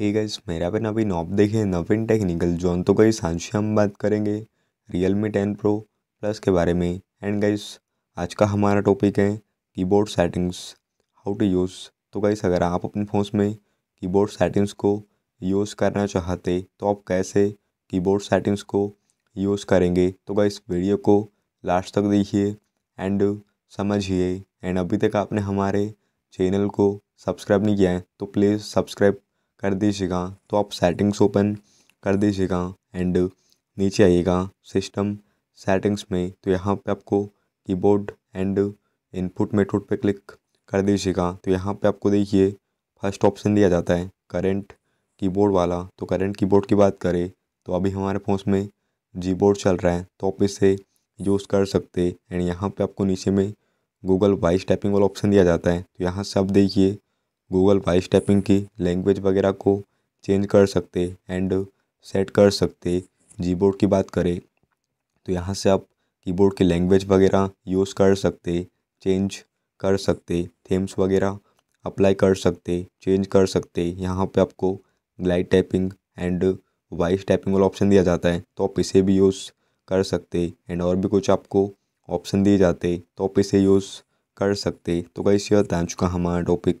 hey guys मेरा पे नवीन आप देखें नवीन टेक्निकल जोन तो गई आज हम बात करेंगे Realme ten pro plus के बारे में एंड गाइस आज का हमारा टॉपिक है keyboard settings how to use तो गाइस अगर आप अपने फ़ोन में कीबोर्ड सेटिंग्स को यूज़ करना चाहते तो आप कैसे कीबोर्ड सेटिंग्स को यूज़ करेंगे तो गाइस वीडियो को लास्ट तक देखिए एंड समझिए एंड अभी तक आपने हमारे चैनल को सब्सक्राइब नहीं किया है तो प्लीज़ सब्सक्राइब कर दीजिएगा तो आप सेटिंग्स ओपन कर दीजिएगा एंड नीचे आइएगा सिस्टम सेटिंग्स में तो यहाँ पे आपको कीबोर्ड एंड इनपुट मेथड पे क्लिक कर दीजिएगा तो यहाँ पे आपको देखिए फर्स्ट ऑप्शन दिया जाता है करेंट कीबोर्ड वाला तो करेंट कीबोर्ड की बात करें तो अभी हमारे फोन में जी बोर्ड चल रहा है तो आप इसे यूज़ कर सकते एंड यहाँ पर आपको नीचे में गूगल वाइस टाइपिंग वाला ऑप्शन दिया जाता है तो यहाँ से आप देखिए गूगल वाइस टैपिंग की लैंग्वेज वगैरह को चेंज कर सकते एंड सेट कर सकते जी की बात करें तो यहाँ से आप कीबोर्ड की लैंग्वेज वगैरह यूज़ कर सकते चेंज कर सकते थीम्स वगैरह अप्लाई कर सकते चेंज कर सकते यहाँ पे आपको glide typing and voice typing वाला ऑप्शन दिया जाता है तो आप इसे भी यूज़ कर सकते एंड और भी कुछ आपको ऑप्शन दिए जाते तो आप इसे यूज़ कर सकते तो कैसे आ चुका हमारा टॉपिक